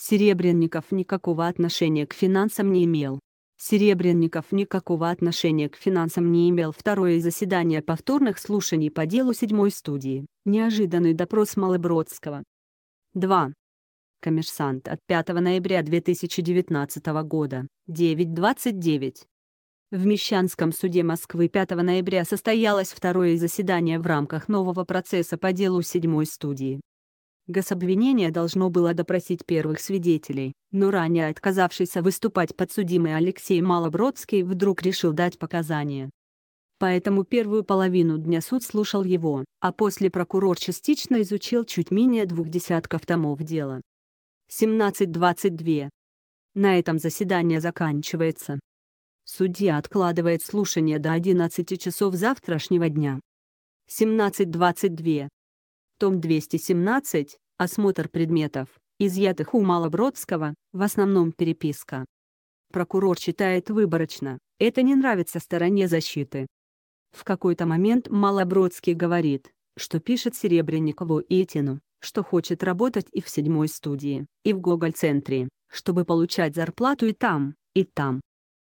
Серебренников никакого отношения к финансам не имел. Серебренников никакого отношения к финансам не имел второе заседание повторных слушаний по делу седьмой студии. Неожиданный допрос Малобродского. 2. Коммерсант от 5 ноября 2019 года, 9.29. В Мещанском суде Москвы 5 ноября состоялось второе заседание в рамках нового процесса по делу седьмой студии. Гособвинение должно было допросить первых свидетелей, но ранее отказавшийся выступать подсудимый Алексей Малобродский вдруг решил дать показания. Поэтому первую половину дня суд слушал его, а после прокурор частично изучил чуть менее двух десятков томов дела. 17.22. На этом заседание заканчивается. Судья откладывает слушание до 11 часов завтрашнего дня. 17.22 том 217, осмотр предметов, изъятых у Малобродского, в основном переписка. Прокурор читает выборочно, это не нравится стороне защиты. В какой-то момент Малобродский говорит, что пишет Серебренникову и Этину, что хочет работать и в седьмой студии, и в Гоголь-центре, чтобы получать зарплату и там, и там.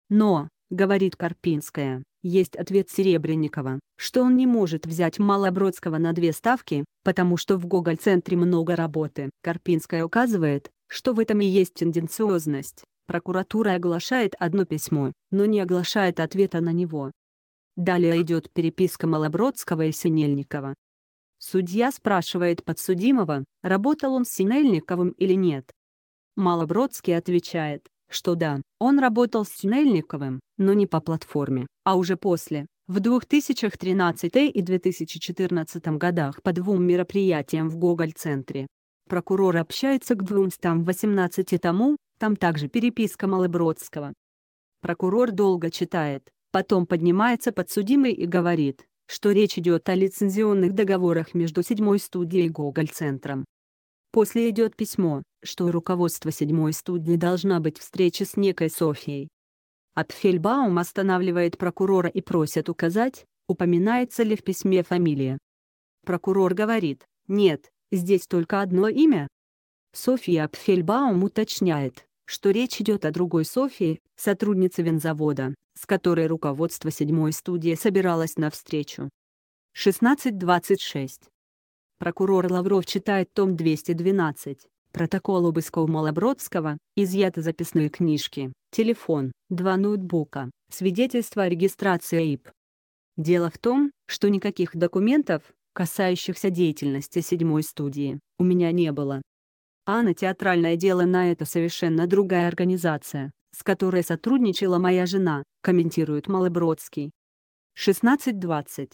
Но, говорит Карпинская, есть ответ Серебренникова, что он не может взять Малобродского на две ставки, потому что в Гоголь-центре много работы. Карпинская указывает, что в этом и есть тенденциозность. Прокуратура оглашает одно письмо, но не оглашает ответа на него. Далее идет переписка Малобродского и Синельникова. Судья спрашивает подсудимого, работал он с Синельниковым или нет. Малобродский отвечает, что да, он работал с Тюнельниковым, но не по платформе, а уже после. В 2013 и 2014 годах по двум мероприятиям в Гоголь-центре. Прокурор общается к 218 тому, там также переписка Малобродского. Прокурор долго читает, потом поднимается подсудимый и говорит, что речь идет о лицензионных договорах между седьмой студией и Гоголь-центром. После идет письмо, что руководство седьмой студии должна быть встреча с некой Софией. Апфельбаум останавливает прокурора и просит указать, упоминается ли в письме фамилия. Прокурор говорит, нет, здесь только одно имя. София Апфельбаум уточняет, что речь идет о другой Софии, сотруднице винзавода, с которой руководство седьмой студии собиралось на встречу. 16.26. Прокурор Лавров читает том 212. Протокол обыска у Малобродского, изъяты записные книжки, телефон, два ноутбука, свидетельство о регистрации ИП. Дело в том, что никаких документов, касающихся деятельности седьмой студии, у меня не было. А на театральное дело на это совершенно другая организация, с которой сотрудничала моя жена, комментирует Малобродский. 16.20.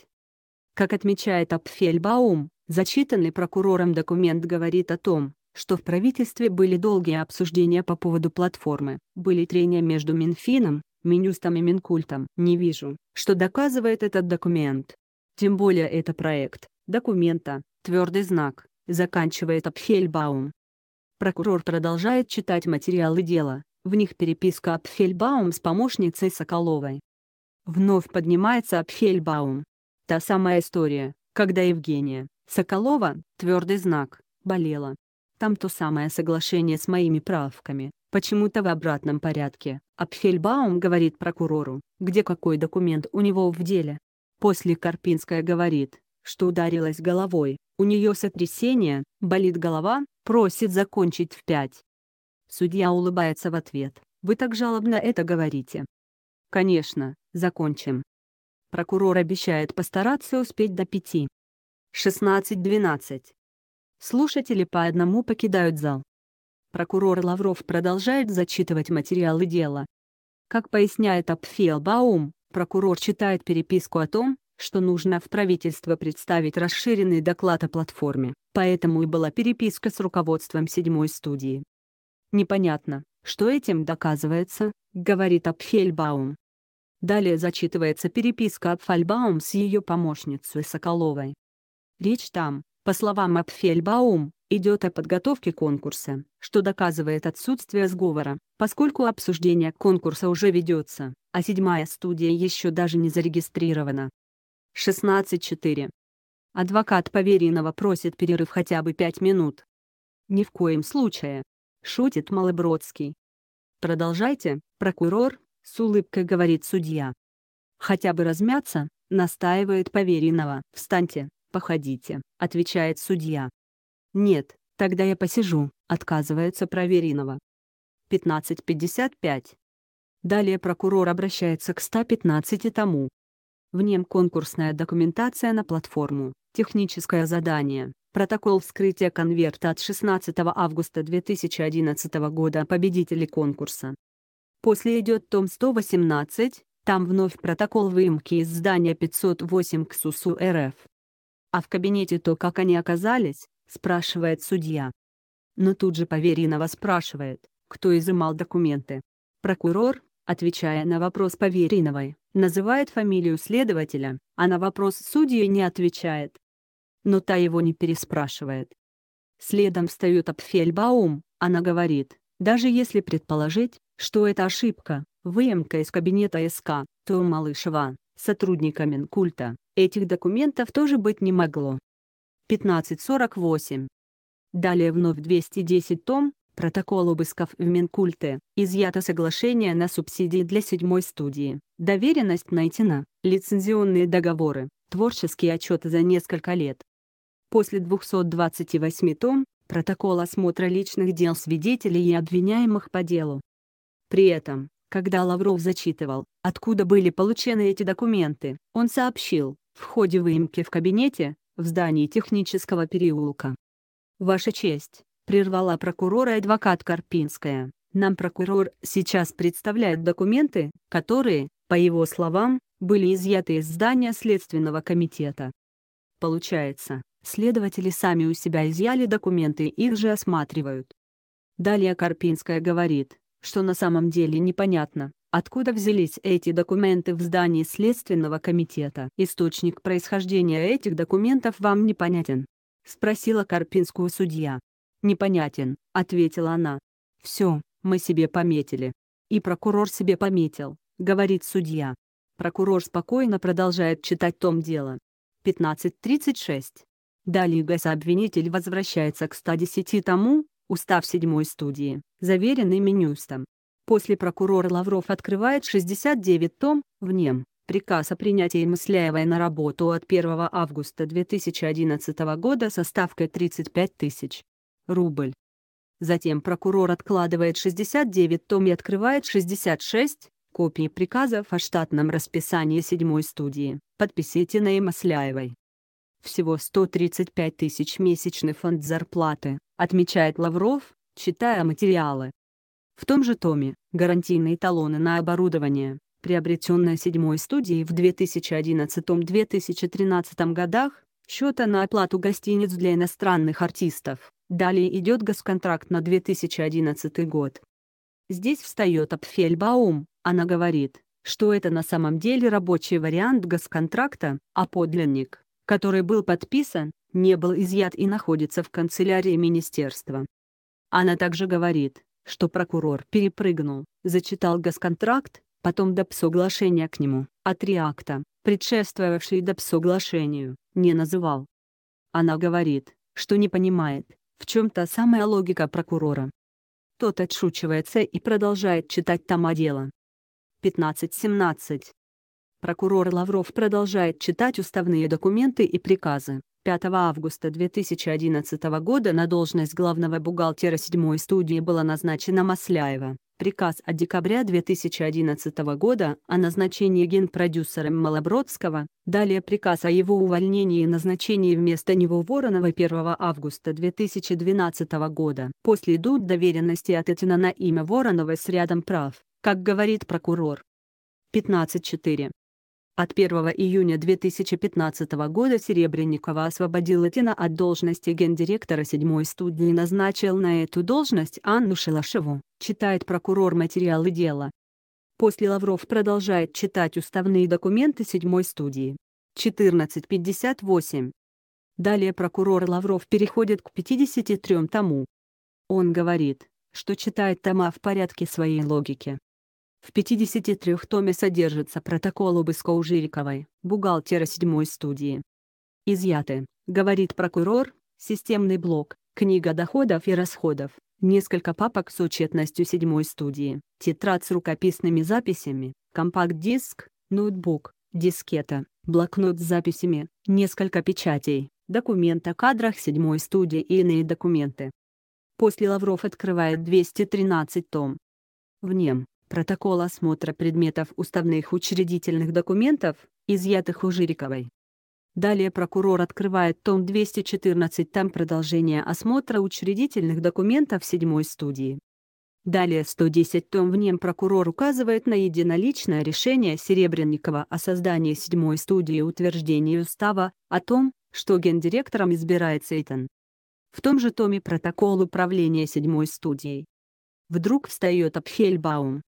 Как отмечает Апфельбаум, зачитанный прокурором документ говорит о том, что в правительстве были долгие обсуждения по поводу платформы, были трения между Минфином, Минюстом и Минкультом. Не вижу, что доказывает этот документ. Тем более это проект, документа, твердый знак, заканчивает Апфельбаум. Прокурор продолжает читать материалы дела, в них переписка Апфельбаум с помощницей Соколовой. Вновь поднимается Апфельбаум. Та самая история, когда Евгения, Соколова, твердый знак, болела. Там то самое соглашение с моими правками, почему-то в обратном порядке. Апфельбаум говорит прокурору, где какой документ у него в деле. После Карпинская говорит, что ударилась головой, у нее сотрясение, болит голова, просит закончить в пять. Судья улыбается в ответ. Вы так жалобно это говорите. Конечно, закончим. Прокурор обещает постараться успеть до пяти. 16.12. Слушатели по одному покидают зал. Прокурор Лавров продолжает зачитывать материалы дела. Как поясняет Апфел прокурор читает переписку о том, что нужно в правительство представить расширенный доклад о платформе, поэтому и была переписка с руководством седьмой студии. Непонятно, что этим доказывается, говорит Апфельбаум. Далее зачитывается переписка Апфельбаум с ее помощницей Соколовой. Речь там по словам Апфельбаум, идет о подготовке конкурса, что доказывает отсутствие сговора, поскольку обсуждение конкурса уже ведется, а седьмая студия еще даже не зарегистрирована. 16.4. Адвокат поверенного просит перерыв хотя бы 5 минут. Ни в коем случае. Шутит Малобродский. Продолжайте, прокурор, с улыбкой говорит судья. Хотя бы размяться, настаивает поверенного. Встаньте, «Походите», — отвечает судья. «Нет, тогда я посижу», — отказывается Проверинова. 15.55. Далее прокурор обращается к 115 тому. В нем конкурсная документация на платформу, техническое задание, протокол вскрытия конверта от 16 августа 2011 года победителей конкурса. После идет том 118, там вновь протокол выемки из здания 508 КСУСУ РФ, а в кабинете то, как они оказались, спрашивает судья. Но тут же Поверинова спрашивает, кто изымал документы. Прокурор, отвечая на вопрос Повериновой, называет фамилию следователя, а на вопрос судьи не отвечает. Но та его не переспрашивает. Следом встает Апфельбаум, она говорит, даже если предположить, что это ошибка, выемка из кабинета СК, то Малышева, сотрудника Минкульта, Этих документов тоже быть не могло. 1548. Далее вновь 210 том, протокол обысков в Минкульте, изъято соглашение на субсидии для седьмой студии, доверенность найдена, лицензионные договоры, творческие отчеты за несколько лет. После 228 том, протокол осмотра личных дел свидетелей и обвиняемых по делу. При этом, когда Лавров зачитывал, откуда были получены эти документы, он сообщил, в ходе выемки в кабинете, в здании технического переулка. «Ваша честь», — прервала прокурора адвокат Карпинская, — «нам прокурор сейчас представляет документы, которые, по его словам, были изъяты из здания Следственного комитета». Получается, следователи сами у себя изъяли документы и их же осматривают. Далее Карпинская говорит, что на самом деле непонятно, Откуда взялись эти документы в здании Следственного комитета? Источник происхождения этих документов вам непонятен? Спросила Карпинскую судья. Непонятен, ответила она. Все, мы себе пометили. И прокурор себе пометил, говорит судья. Прокурор спокойно продолжает читать том дела. 15.36. Далее гособвинитель возвращается к 110 тому, устав седьмой студии, заверенный Минюстом. После прокурор Лавров открывает 69 том, в нем, приказ о принятии Мысляевой на работу от 1 августа 2011 года со ставкой 35 тысяч рубль. Затем прокурор откладывает 69 том и открывает 66 копии приказов о штатном расписании седьмой студии, подписи Тиной Масляевой. Всего 135 тысяч месячный фонд зарплаты, отмечает Лавров, читая материалы. В том же томе гарантийные талоны на оборудование, приобретенное седьмой студией в 2011-2013 годах, счета на оплату гостиниц для иностранных артистов. Далее идет госконтракт на 2011 год. Здесь встает Апфельбаум, она говорит, что это на самом деле рабочий вариант госконтракта, а подлинник, который был подписан, не был изъят и находится в канцелярии министерства. Она также говорит, что прокурор перепрыгнул, зачитал госконтракт, потом ДЭП-соглашение к нему, а три акта, предшествовавшие ДЭП-соглашению, не называл. Она говорит, что не понимает, в чем та самая логика прокурора. Тот отшучивается и продолжает читать там о дело. 15-17. Прокурор Лавров продолжает читать уставные документы и приказы. 5 августа 2011 года на должность главного бухгалтера 7 студии была назначена Масляева. Приказ от декабря 2011 года о назначении генпродюсером Малобродского, далее приказ о его увольнении и назначении вместо него Воронова 1 августа 2012 года. После идут доверенности от Этина на имя Воронова с рядом прав, как говорит прокурор. 15.4. От 1 июня 2015 года Серебренникова освободил Латина от должности гендиректора 7 студии и назначил на эту должность Анну Шелашеву, читает прокурор материалы дела. После Лавров продолжает читать уставные документы 7 студии. 14.58. Далее прокурор Лавров переходит к 53 тому. Он говорит, что читает тома в порядке своей логики. В 53 томе содержится протокол обыска у Жириковой, бухгалтера седьмой студии. Изъяты, говорит прокурор, системный блок, книга доходов и расходов, несколько папок с учетностью седьмой студии, тетрадь с рукописными записями, компакт-диск, ноутбук, дискета, блокнот с записями, несколько печатей, документ о кадрах седьмой студии и иные документы. После Лавров открывает 213 том. В нем, Протокол осмотра предметов уставных учредительных документов, изъятых у Жириковой. Далее прокурор открывает том 214, там продолжение осмотра учредительных документов седьмой студии. Далее 110 том в нем прокурор указывает на единоличное решение Серебренникова о создании седьмой студии и утверждении устава о том, что гендиректором избирается Итан. В том же томе протокол управления седьмой студией. Вдруг встает Апхельбаум,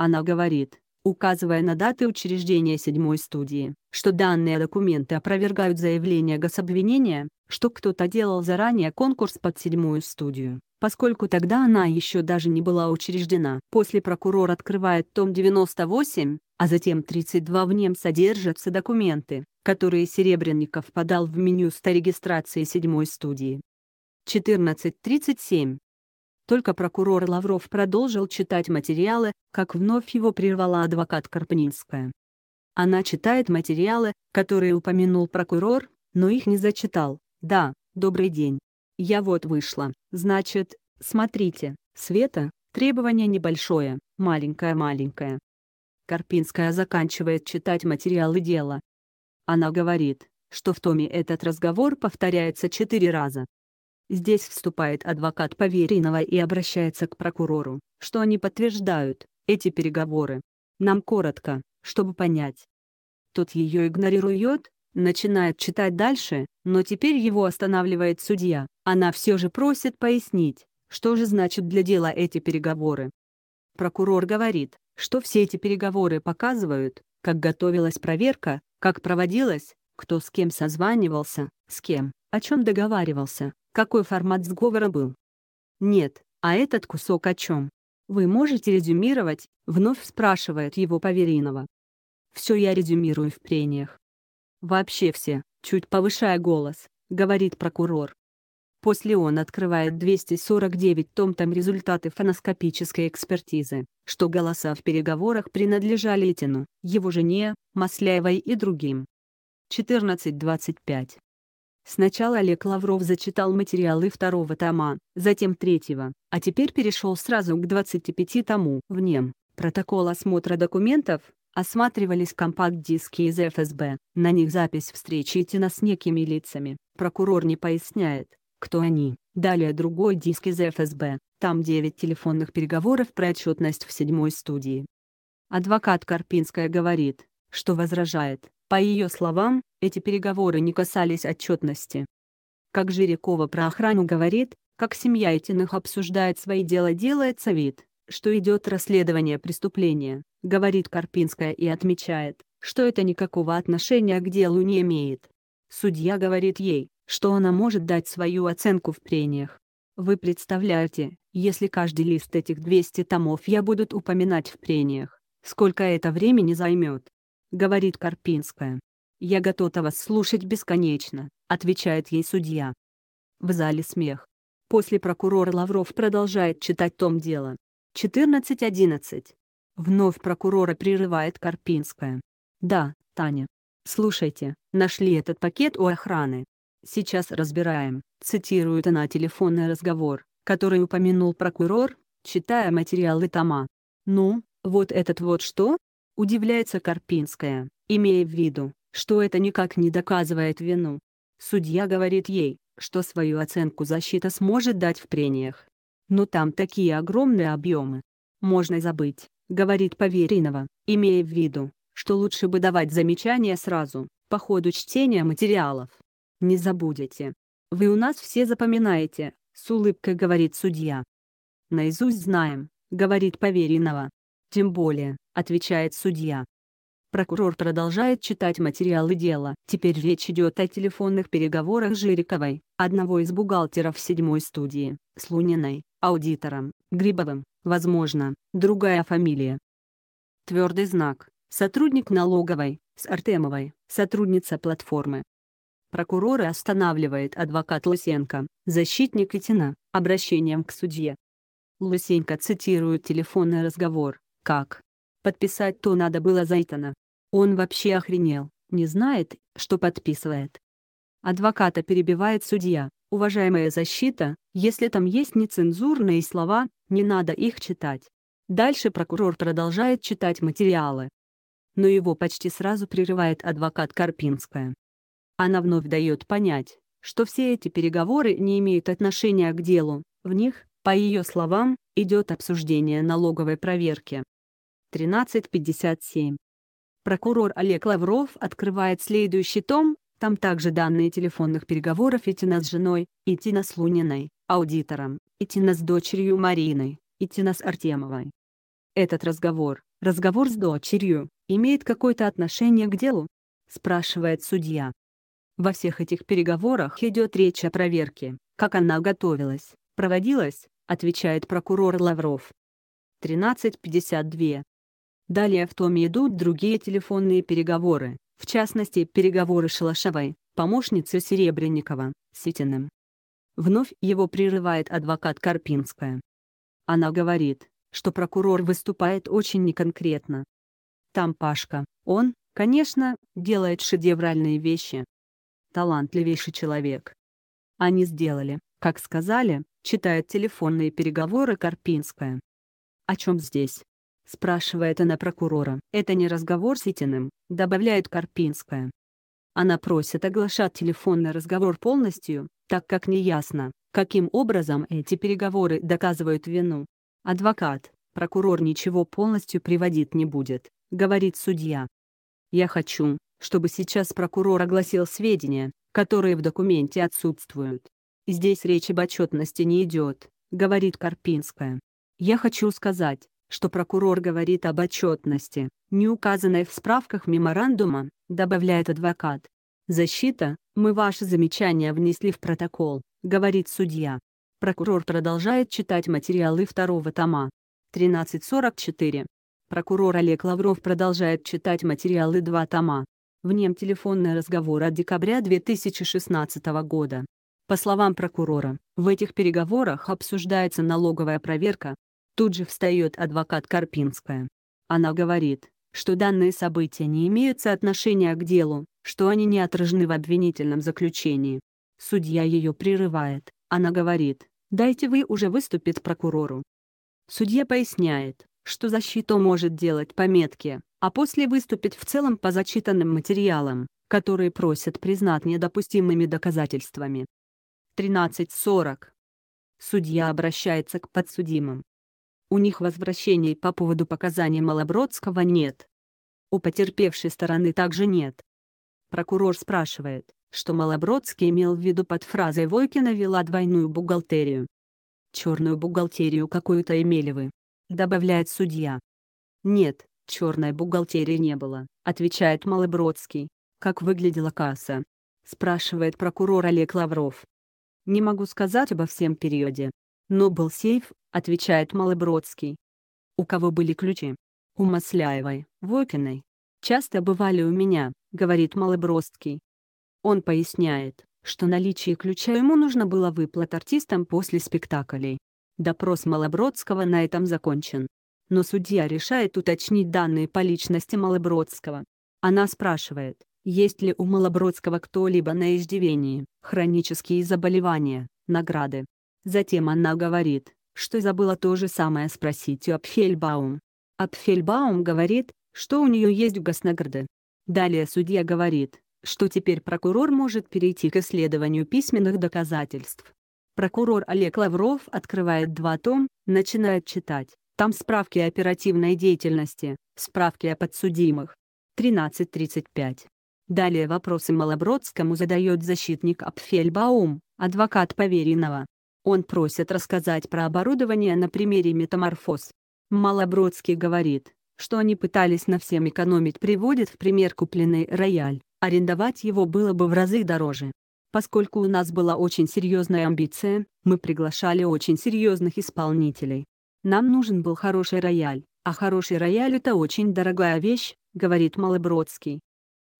она говорит, указывая на даты учреждения седьмой студии, что данные документы опровергают заявление гособвинения, что кто-то делал заранее конкурс под седьмую студию, поскольку тогда она еще даже не была учреждена. После прокурор открывает том 98, а затем 32 в нем содержатся документы, которые Серебренников подал в меню регистрации седьмой студии. 14.37. Только прокурор Лавров продолжил читать материалы, как вновь его прервала адвокат Карпнинская. Она читает материалы, которые упомянул прокурор, но их не зачитал. Да, добрый день. Я вот вышла. Значит, смотрите, Света, требование небольшое, маленькое-маленькое. Карпинская заканчивает читать материалы дела. Она говорит, что в томе этот разговор повторяется четыре раза. Здесь вступает адвокат поверенного и обращается к прокурору, что они подтверждают эти переговоры. Нам коротко, чтобы понять. Тот ее игнорирует, начинает читать дальше, но теперь его останавливает судья. Она все же просит пояснить, что же значит для дела эти переговоры. Прокурор говорит, что все эти переговоры показывают, как готовилась проверка, как проводилась, кто с кем созванивался, с кем. О чем договаривался? Какой формат сговора был? Нет, а этот кусок о чем? Вы можете резюмировать? Вновь спрашивает его Поверинова. Все я резюмирую в прениях. Вообще все, чуть повышая голос, говорит прокурор. После он открывает 249 том там результаты фоноскопической экспертизы, что голоса в переговорах принадлежали Этину, его жене, Масляевой и другим. 14.25. Сначала Олег Лавров зачитал материалы второго тома, затем третьего, а теперь перешел сразу к 25 тому. В нем протокол осмотра документов осматривались компакт-диски из ФСБ, на них запись встречи Тина с некими лицами. Прокурор не поясняет, кто они. Далее другой диск из ФСБ, там 9 телефонных переговоров про отчетность в седьмой студии. Адвокат Карпинская говорит, что возражает. По ее словам, эти переговоры не касались отчетности. Как Жирякова про охрану говорит, как семья Этиных обсуждает свои дела делается вид, что идет расследование преступления, говорит Карпинская и отмечает, что это никакого отношения к делу не имеет. Судья говорит ей, что она может дать свою оценку в прениях. Вы представляете, если каждый лист этих 200 томов я будут упоминать в прениях, сколько это времени займет? Говорит Карпинская. «Я готова вас слушать бесконечно», — отвечает ей судья. В зале смех. После прокурор Лавров продолжает читать том дела. 14.11. Вновь прокурора прерывает Карпинская. «Да, Таня. Слушайте, нашли этот пакет у охраны. Сейчас разбираем», — цитирует она телефонный разговор, который упомянул прокурор, читая материалы тома. «Ну, вот этот вот что?» — удивляется Карпинская, имея в виду, что это никак не доказывает вину. Судья говорит ей, что свою оценку защита сможет дать в прениях. Но там такие огромные объемы. Можно забыть, говорит Поверинова, имея в виду, что лучше бы давать замечания сразу, по ходу чтения материалов. Не забудете. Вы у нас все запоминаете, с улыбкой говорит судья. Наизусть знаем, говорит Поверинова. Тем более, отвечает судья, Прокурор продолжает читать материалы дела. Теперь речь идет о телефонных переговорах Жириковой, одного из бухгалтеров седьмой студии, с Луниной, аудитором, Грибовым, возможно, другая фамилия. Твердый знак. Сотрудник налоговой, с Артемовой, сотрудница платформы. Прокурор останавливает адвокат Лысенко, защитник Итина, обращением к судье. Лысенко цитирует телефонный разговор, как Подписать то надо было Зайтона. Он вообще охренел, не знает, что подписывает. Адвоката перебивает судья. Уважаемая защита, если там есть нецензурные слова, не надо их читать. Дальше прокурор продолжает читать материалы. Но его почти сразу прерывает адвокат Карпинская. Она вновь дает понять, что все эти переговоры не имеют отношения к делу, в них, по ее словам, идет обсуждение налоговой проверки. 13.57. Прокурор Олег Лавров открывает следующий том, там также данные телефонных переговоров Итина с женой, Итина с Луниной, аудитором, Итина с дочерью Мариной, Итина с Артемовой. Этот разговор, разговор с дочерью, имеет какое-то отношение к делу? Спрашивает судья. Во всех этих переговорах идет речь о проверке, как она готовилась, проводилась, отвечает прокурор Лавров. 13.52. Далее в томе идут другие телефонные переговоры, в частности переговоры Шалашевой, помощницы Серебренникова, с Ситиным. Вновь его прерывает адвокат Карпинская. Она говорит, что прокурор выступает очень неконкретно. Там Пашка, он, конечно, делает шедевральные вещи. Талантливейший человек. Они сделали, как сказали, читает телефонные переговоры Карпинская. О чем здесь? спрашивает она прокурора. «Это не разговор с Итиным», — добавляет Карпинская. Она просит оглашать телефонный разговор полностью, так как неясно, каким образом эти переговоры доказывают вину. Адвокат, прокурор ничего полностью приводить не будет, говорит судья. Я хочу, чтобы сейчас прокурор огласил сведения, которые в документе отсутствуют. Здесь речь об отчетности не идет, говорит Карпинская. Я хочу сказать, что прокурор говорит об отчетности, не указанной в справках меморандума, добавляет адвокат. «Защита, мы ваши замечания внесли в протокол», — говорит судья. Прокурор продолжает читать материалы второго тома. 13.44. Прокурор Олег Лавров продолжает читать материалы два тома. В нем телефонный разговор от декабря 2016 года. По словам прокурора, в этих переговорах обсуждается налоговая проверка, Тут же встает адвокат Карпинская. Она говорит, что данные события не имеют соотношения к делу, что они не отражены в обвинительном заключении. Судья ее прерывает. Она говорит, дайте вы уже выступит прокурору. Судья поясняет, что защита может делать пометки, а после выступит в целом по зачитанным материалам, которые просят признать недопустимыми доказательствами. 13.40. Судья обращается к подсудимым. У них возвращений по поводу показания Малобродского нет. У потерпевшей стороны также нет. Прокурор спрашивает, что Малобродский имел в виду под фразой Войкина вела двойную бухгалтерию. «Черную бухгалтерию какую-то имели вы», — добавляет судья. «Нет, черной бухгалтерии не было», — отвечает Малобродский. «Как выглядела касса?» — спрашивает прокурор Олег Лавров. «Не могу сказать обо всем периоде. Но был сейф, — отвечает Малобродский. «У кого были ключи?» «У Масляевой, Вокиной. Часто бывали у меня», — говорит Малобродский. Он поясняет, что наличие ключа ему нужно было выплат артистам после спектаклей. Допрос Малобродского на этом закончен. Но судья решает уточнить данные по личности Малобродского. Она спрашивает, есть ли у Малобродского кто-либо на иждивении, хронические заболевания, награды. Затем она говорит, что забыла то же самое спросить у Апфельбаум. Апфельбаум говорит, что у нее есть Гаснагрды. Далее судья говорит, что теперь прокурор может перейти к исследованию письменных доказательств. Прокурор Олег Лавров открывает два том, начинает читать. Там справки о оперативной деятельности, справки о подсудимых. 13.35. Далее вопросы Малобродскому задает защитник Апфельбаум, адвокат поверенного. Он просит рассказать про оборудование на примере метаморфоз. Малобродский говорит, что они пытались на всем экономить приводит в пример купленный рояль, арендовать его было бы в разы дороже. Поскольку у нас была очень серьезная амбиция, мы приглашали очень серьезных исполнителей. Нам нужен был хороший рояль, а хороший рояль это очень дорогая вещь, говорит Малобродский.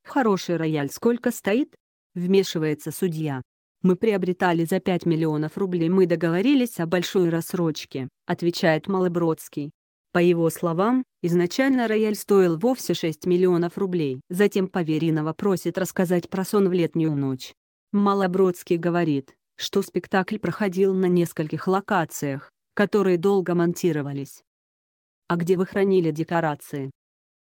Хороший рояль сколько стоит? Вмешивается судья. Мы приобретали за 5 миллионов рублей, мы договорились о большой рассрочке», — отвечает Малобродский. По его словам, изначально рояль стоил вовсе 6 миллионов рублей. Затем Поверинова просит рассказать про сон в летнюю ночь. Малобродский говорит, что спектакль проходил на нескольких локациях, которые долго монтировались. «А где вы хранили декорации?»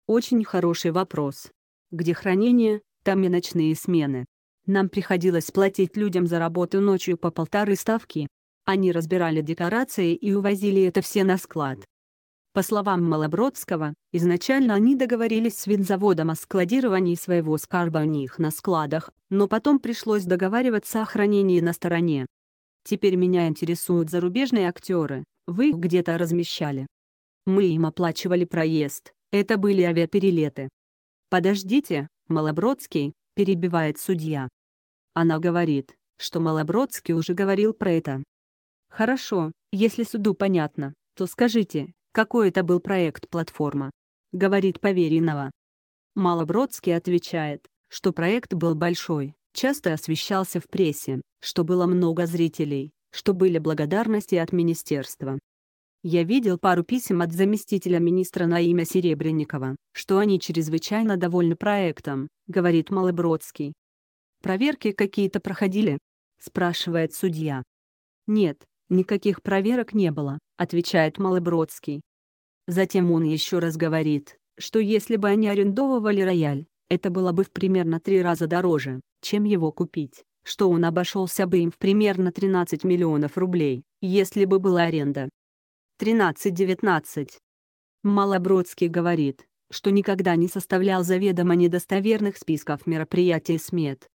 Очень хороший вопрос. Где хранение, там и ночные смены. Нам приходилось платить людям за работу ночью по полторы ставки. Они разбирали декорации и увозили это все на склад. По словам Малобродского, изначально они договорились с винзаводом о складировании своего скарба у них на складах, но потом пришлось договариваться о хранении на стороне. Теперь меня интересуют зарубежные актеры, вы их где-то размещали. Мы им оплачивали проезд, это были авиаперелеты. Подождите, Малобродский, перебивает судья. Она говорит, что Малобродский уже говорил про это. Хорошо, если суду понятно, то скажите, какой это был проект платформа? Говорит Поверенного. Малобродский отвечает, что проект был большой, часто освещался в прессе, что было много зрителей, что были благодарности от министерства. Я видел пару писем от заместителя министра на имя Серебренникова, что они чрезвычайно довольны проектом, говорит Малобродский, проверки какие-то проходили?» — спрашивает судья. «Нет, никаких проверок не было», — отвечает Малобродский. Затем он еще раз говорит, что если бы они арендовывали рояль, это было бы в примерно три раза дороже, чем его купить, что он обошелся бы им в примерно 13 миллионов рублей, если бы была аренда. 13-19. Малобродский говорит, что никогда не составлял заведомо недостоверных списков мероприятий смет.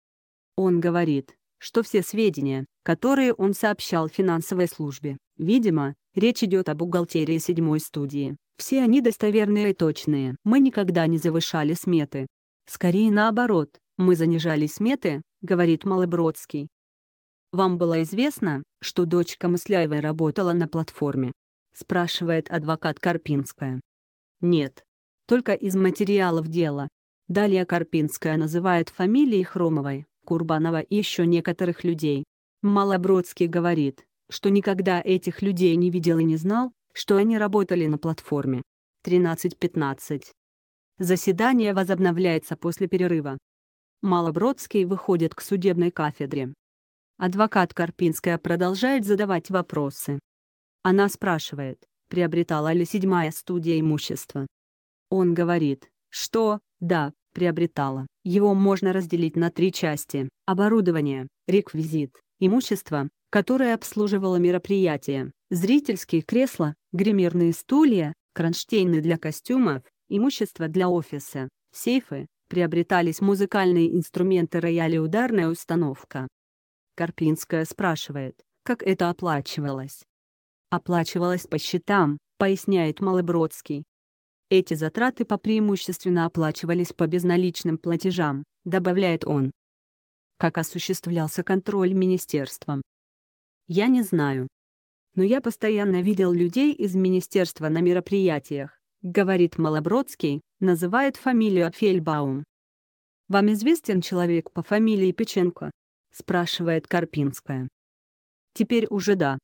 Он говорит, что все сведения, которые он сообщал финансовой службе, видимо, речь идет об бухгалтерии седьмой студии, все они достоверные и точные. Мы никогда не завышали сметы. Скорее наоборот, мы занижали сметы, говорит Малобродский. Вам было известно, что дочка Мысляевой работала на платформе? Спрашивает адвокат Карпинская. Нет. Только из материалов дела. Далее Карпинская называет фамилии Хромовой, Курбанова и еще некоторых людей. Малобродский говорит, что никогда этих людей не видел и не знал, что они работали на платформе. 13.15. Заседание возобновляется после перерыва. Малобродский выходит к судебной кафедре. Адвокат Карпинская продолжает задавать вопросы. Она спрашивает, приобретала ли седьмая студия имущество. Он говорит, что, да, приобретала. Его можно разделить на три части – оборудование, реквизит, имущество, которое обслуживало мероприятие, зрительские кресла, гримерные стулья, кронштейны для костюмов, имущество для офиса, сейфы, приобретались музыкальные инструменты рояль и ударная установка. Карпинская спрашивает, как это оплачивалось. Оплачивалось по счетам, поясняет Малобродский. Эти затраты по преимущественно оплачивались по безналичным платежам, добавляет он. Как осуществлялся контроль министерством? Я не знаю. Но я постоянно видел людей из министерства на мероприятиях, говорит Малобродский, называет фамилию Фельбаум. «Вам известен человек по фамилии Печенко?» — спрашивает Карпинская. «Теперь уже да»,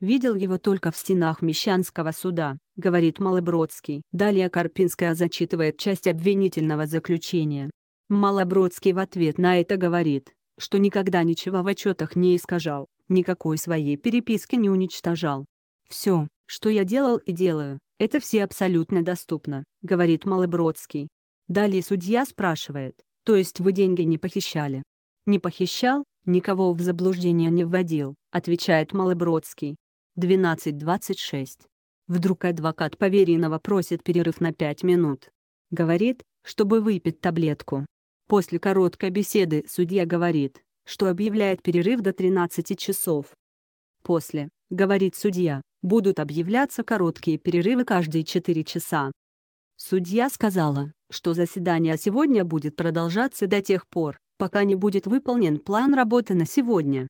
видел его только в стенах Мещанского суда, говорит Малобродский. Далее Карпинская зачитывает часть обвинительного заключения. Малобродский в ответ на это говорит, что никогда ничего в отчетах не искажал, никакой своей переписки не уничтожал. «Все, что я делал и делаю, это все абсолютно доступно», — говорит Малобродский. Далее судья спрашивает, «То есть вы деньги не похищали?» «Не похищал, никого в заблуждение не вводил», — отвечает Малобродский. 12.26. Вдруг адвокат поверенного просит перерыв на 5 минут. Говорит, чтобы выпить таблетку. После короткой беседы судья говорит, что объявляет перерыв до 13 часов. После, говорит судья, будут объявляться короткие перерывы каждые 4 часа. Судья сказала, что заседание сегодня будет продолжаться до тех пор, пока не будет выполнен план работы на сегодня.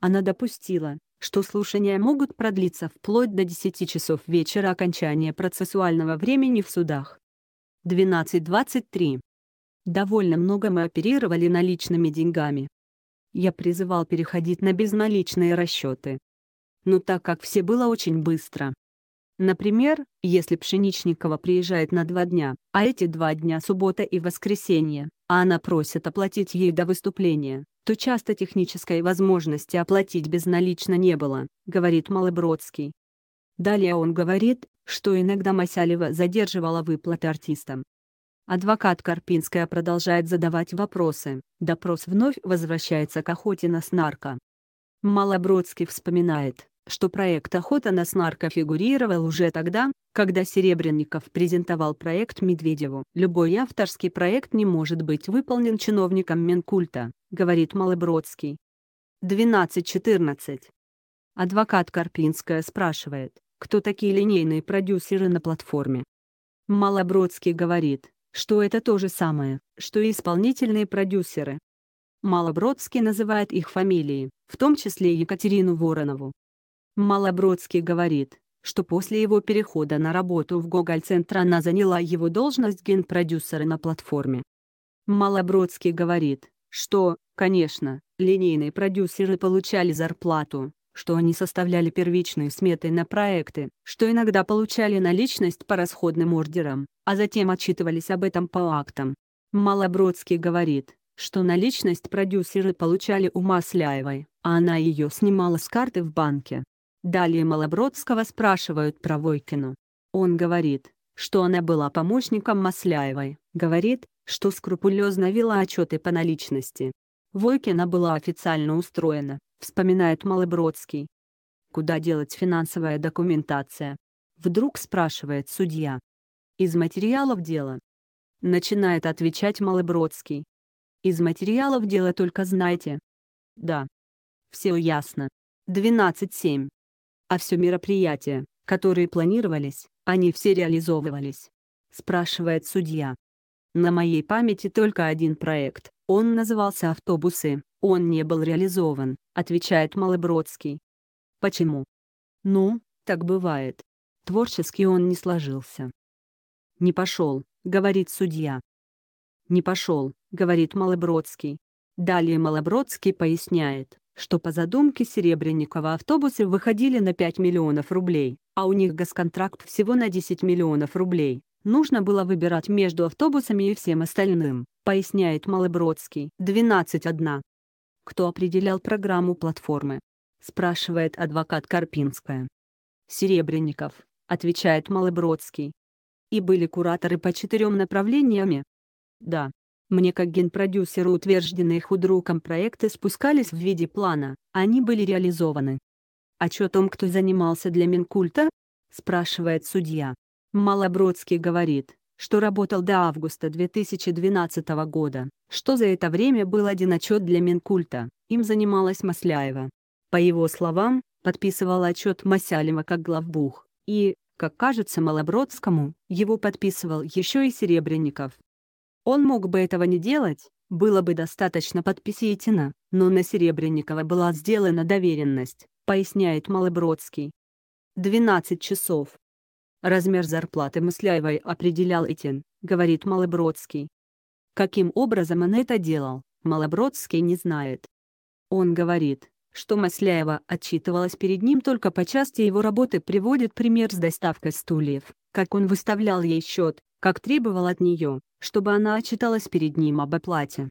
Она допустила, что слушания могут продлиться вплоть до 10 часов вечера окончания процессуального времени в судах. 12.23. Довольно много мы оперировали наличными деньгами. Я призывал переходить на безналичные расчеты. Но так как все было очень быстро. Например, если Пшеничникова приезжает на два дня, а эти два дня суббота и воскресенье, а она просит оплатить ей до выступления, то часто технической возможности оплатить безналично не было, говорит Малобродский. Далее он говорит, что иногда Масялева задерживала выплаты артистам. Адвокат Карпинская продолжает задавать вопросы, допрос вновь возвращается к охоте на снарка. Малобродский вспоминает, что проект «Охота на снарка» фигурировал уже тогда, когда Серебренников презентовал проект Медведеву. «Любой авторский проект не может быть выполнен чиновником Минкульта», говорит Малобродский. 12.14. Адвокат Карпинская спрашивает, кто такие линейные продюсеры на платформе. Малобродский говорит, что это то же самое, что и исполнительные продюсеры. Малобродский называет их фамилии, в том числе Екатерину Воронову. Малобродский говорит, что после его перехода на работу в Гоголь-центр она заняла его должность генпродюсера на платформе. Малобродский говорит, что, конечно, линейные продюсеры получали зарплату, что они составляли первичные сметы на проекты, что иногда получали наличность по расходным ордерам, а затем отчитывались об этом по актам. Малобродский говорит, что наличность продюсеры получали у Масляевой, а она ее снимала с карты в банке. Далее Малобродского спрашивают про Войкину. Он говорит, что она была помощником Масляевой, говорит, что скрупулезно вела отчеты по наличности. Войкина была официально устроена, вспоминает Малобродский. Куда делать финансовая документация? Вдруг спрашивает судья. Из материалов дела. Начинает отвечать Малобродский. Из материалов дела только знаете. Да. Все ясно. 12.7 а все мероприятия, которые планировались, они все реализовывались. Спрашивает судья. На моей памяти только один проект, он назывался «Автобусы», он не был реализован, отвечает Малобродский. Почему? Ну, так бывает. Творчески он не сложился. «Не пошел», — говорит судья. «Не пошел», — говорит Малобродский. Далее Малобродский поясняет, что по задумке Серебренникова автобусы выходили на 5 миллионов рублей, а у них госконтракт всего на 10 миллионов рублей. Нужно было выбирать между автобусами и всем остальным, поясняет Малобродский. 12.1. Кто определял программу платформы? Спрашивает адвокат Карпинская. Серебренников, отвечает Малобродский. И были кураторы по четырем направлениям. Да, мне как генпродюсеру утвержденные худруком проекты спускались в виде плана, они были реализованы. «Отчет «А о том, кто занимался для Минкульта?» – спрашивает судья. Малобродский говорит, что работал до августа 2012 года, что за это время был один отчет для Минкульта, им занималась Масляева. По его словам, подписывал отчет Масялева как главбух, и, как кажется Малобродскому, его подписывал еще и Серебренников. Он мог бы этого не делать, было бы достаточно подписи Етина, но на Серебренникова была сделана доверенность, поясняет Малобродский. 12 часов. Размер зарплаты Мысляевой определял Этин, говорит Малобродский. Каким образом он это делал, Малобродский не знает. Он говорит, что Масляева отчитывалась перед ним только по части его работы приводит пример с доставкой стульев, как он выставлял ей счет, как требовал от нее, чтобы она отчиталась перед ним об оплате.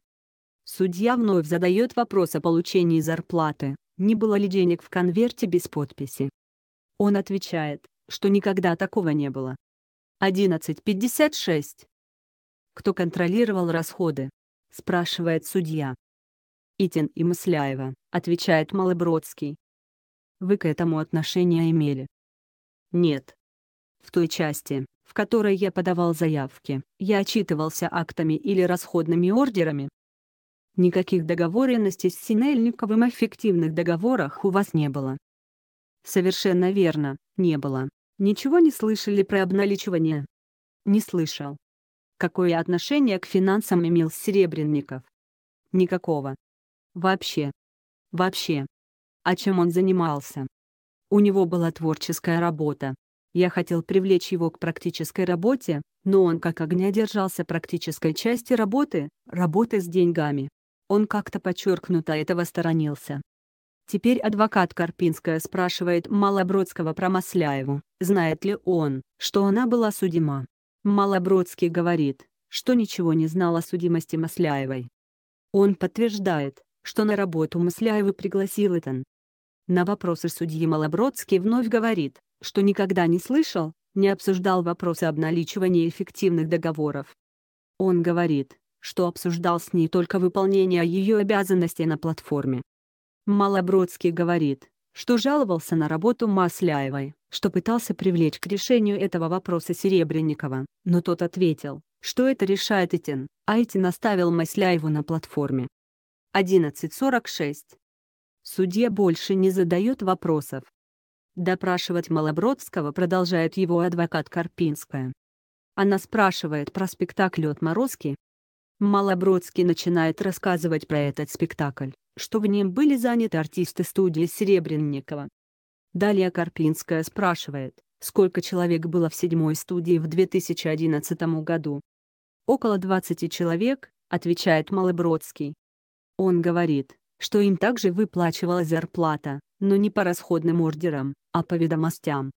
Судья вновь задает вопрос о получении зарплаты, не было ли денег в конверте без подписи. Он отвечает, что никогда такого не было. 11.56. Кто контролировал расходы? спрашивает судья. Итин и Мысляева, отвечает Малобродский. Вы к этому отношения имели? Нет. В той части, в которой я подавал заявки, я отчитывался актами или расходными ордерами. Никаких договоренностей с Синельниковым о фиктивных договорах у вас не было. Совершенно верно, не было. Ничего не слышали про обналичивание? Не слышал. Какое отношение к финансам имел Серебренников? Никакого. Вообще. Вообще. А чем он занимался? У него была творческая работа, я хотел привлечь его к практической работе, но он как огня держался практической части работы, работы с деньгами. Он как-то подчеркнуто этого сторонился. Теперь адвокат Карпинская спрашивает Малобродского про Масляеву, знает ли он, что она была судима. Малобродский говорит, что ничего не знал о судимости Масляевой. Он подтверждает, что на работу Масляевы пригласил Итан. На вопросы судьи Малобродский вновь говорит, что никогда не слышал, не обсуждал вопросы обналичивания эффективных договоров. Он говорит, что обсуждал с ней только выполнение ее обязанностей на платформе. Малобродский говорит, что жаловался на работу Масляевой, что пытался привлечь к решению этого вопроса Серебренникова, но тот ответил, что это решает Этин, а Этин оставил Масляеву на платформе. 11.46. Судья больше не задает вопросов, Допрашивать Малобродского продолжает его адвокат Карпинская. Она спрашивает про спектакль «Отморозки». Малобродский начинает рассказывать про этот спектакль, что в нем были заняты артисты студии Серебренникова. Далее Карпинская спрашивает, сколько человек было в седьмой студии в 2011 году. «Около 20 человек», — отвечает Малобродский. Он говорит, что им также выплачивалась зарплата, но не по расходным ордерам, а по ведомостям.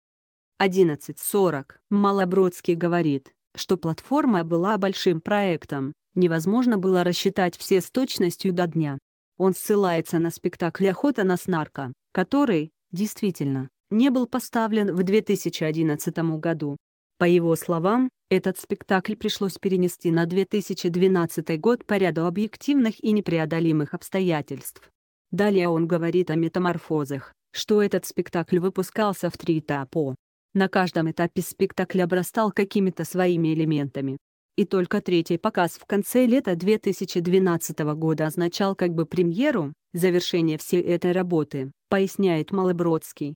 11.40. Малобродский говорит, что платформа была большим проектом, невозможно было рассчитать все с точностью до дня. Он ссылается на спектакль «Охота на снарка», который, действительно, не был поставлен в 2011 году. По его словам, этот спектакль пришлось перенести на 2012 год по ряду объективных и непреодолимых обстоятельств. Далее он говорит о метаморфозах, что этот спектакль выпускался в три этапа. На каждом этапе спектакль обрастал какими-то своими элементами. И только третий показ в конце лета 2012 года означал как бы премьеру, завершение всей этой работы, поясняет Малобродский.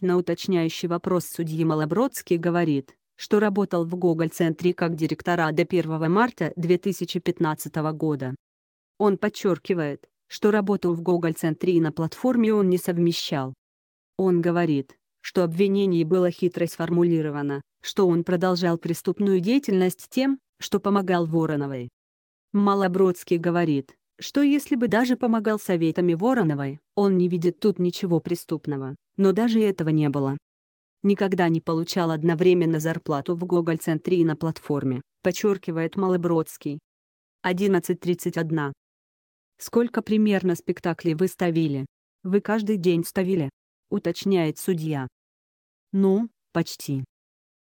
На уточняющий вопрос судьи Малобродский говорит, что работал в Гоголь-центре как директора до 1 марта 2015 года. Он подчеркивает, что работу в Гоголь-центре и на платформе он не совмещал. Он говорит, что обвинение было хитро сформулировано, что он продолжал преступную деятельность тем, что помогал Вороновой. Малобродский говорит, что если бы даже помогал советами Вороновой, он не видит тут ничего преступного, но даже этого не было никогда не получал одновременно зарплату в Гоголь-центре и на платформе, подчеркивает Малобродский. 11.31. Сколько примерно спектаклей вы ставили? Вы каждый день ставили? Уточняет судья. Ну, почти.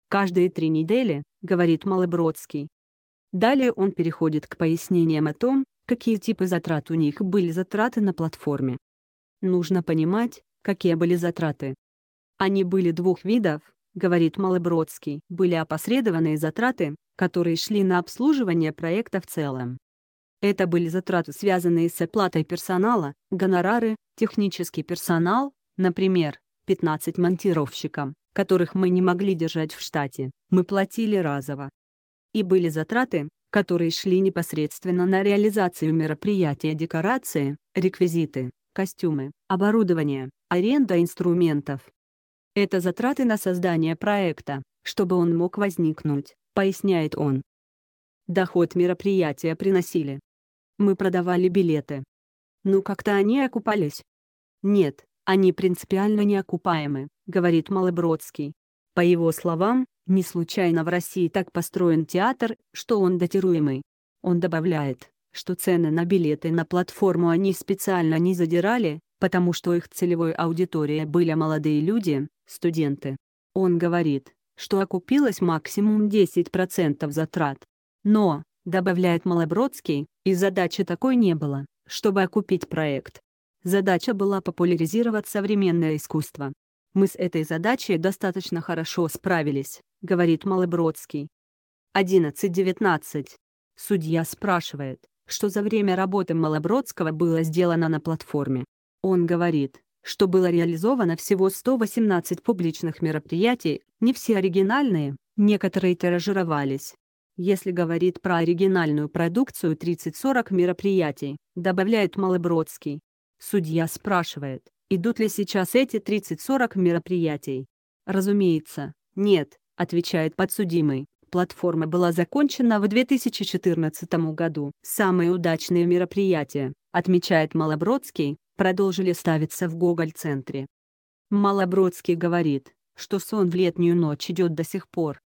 Каждые три недели, говорит Малобродский. Далее он переходит к пояснениям о том, какие типы затрат у них были затраты на платформе. Нужно понимать, какие были затраты, они были двух видов, говорит Малобродский, были опосредованные затраты, которые шли на обслуживание проекта в целом. Это были затраты, связанные с оплатой персонала, гонорары, технический персонал, например, 15 монтировщикам, которых мы не могли держать в штате, мы платили разово. И были затраты, которые шли непосредственно на реализацию мероприятия декорации, реквизиты, костюмы, оборудование, аренда инструментов, это затраты на создание проекта, чтобы он мог возникнуть, поясняет он. Доход мероприятия приносили. Мы продавали билеты. Ну как-то они окупались. Нет, они принципиально не окупаемы, говорит Малобродский. По его словам, не случайно в России так построен театр, что он датируемый. Он добавляет, что цены на билеты на платформу они специально не задирали, потому что их целевой аудиторией были молодые люди, студенты. Он говорит, что окупилось максимум 10% затрат. Но, добавляет Малобродский, и задачи такой не было, чтобы окупить проект. Задача была популяризировать современное искусство. Мы с этой задачей достаточно хорошо справились, говорит Малобродский. 11.19. Судья спрашивает, что за время работы Малобродского было сделано на платформе. Он говорит, что было реализовано всего 118 публичных мероприятий, не все оригинальные, некоторые тиражировались. Если говорит про оригинальную продукцию 30-40 мероприятий, добавляет Малобродский. Судья спрашивает, идут ли сейчас эти 30-40 мероприятий. Разумеется, нет, отвечает подсудимый. Платформа была закончена в 2014 году. Самые удачные мероприятия, отмечает Малобродский, продолжили ставиться в Гоголь-центре. Малобродский говорит, что сон в летнюю ночь идет до сих пор.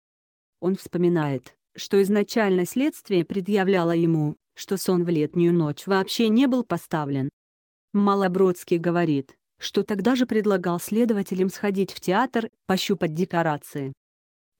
Он вспоминает, что изначально следствие предъявляло ему, что сон в летнюю ночь вообще не был поставлен. Малобродский говорит, что тогда же предлагал следователям сходить в театр, пощупать декорации.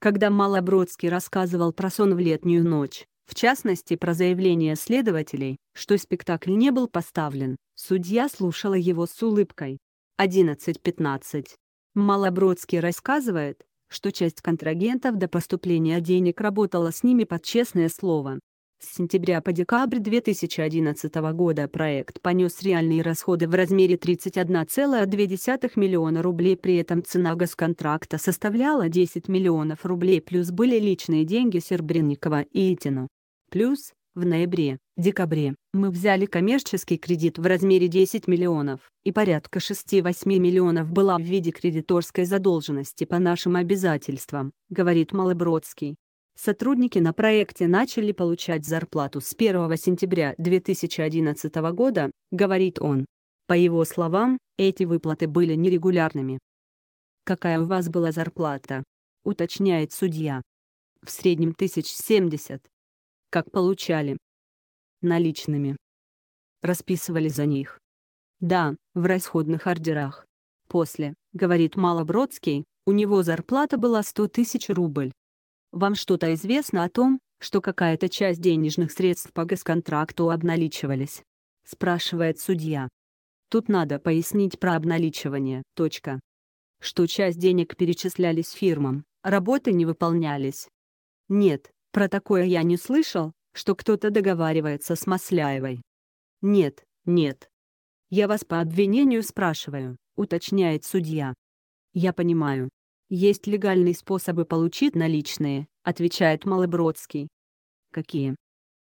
Когда Малобродский рассказывал про сон в летнюю ночь, в частности, про заявление следователей, что спектакль не был поставлен, судья слушала его с улыбкой. 11.15. Малобродский рассказывает, что часть контрагентов до поступления денег работала с ними под честное слово. С сентября по декабрь 2011 года проект понес реальные расходы в размере 31,2 миллиона рублей, при этом цена госконтракта составляла 10 миллионов рублей плюс были личные деньги Сербренникова и Итину. Плюс, в ноябре-декабре мы взяли коммерческий кредит в размере 10 миллионов, и порядка 6-8 миллионов была в виде кредиторской задолженности по нашим обязательствам, говорит Малобродский. Сотрудники на проекте начали получать зарплату с 1 сентября 2011 года, говорит он. По его словам, эти выплаты были нерегулярными. «Какая у вас была зарплата?» — уточняет судья. «В среднем 1070 как получали. Наличными. Расписывали за них. Да, в расходных ордерах. После, говорит Малобродский, у него зарплата была 100 тысяч рубль. Вам что-то известно о том, что какая-то часть денежных средств по госконтракту обналичивались? Спрашивает судья. Тут надо пояснить про обналичивание, точка. Что часть денег перечислялись фирмам, работы не выполнялись. Нет, про такое я не слышал, что кто-то договаривается с Масляевой. Нет, нет. Я вас по обвинению спрашиваю, уточняет судья. Я понимаю. Есть легальные способы получить наличные, отвечает Малобродский. Какие?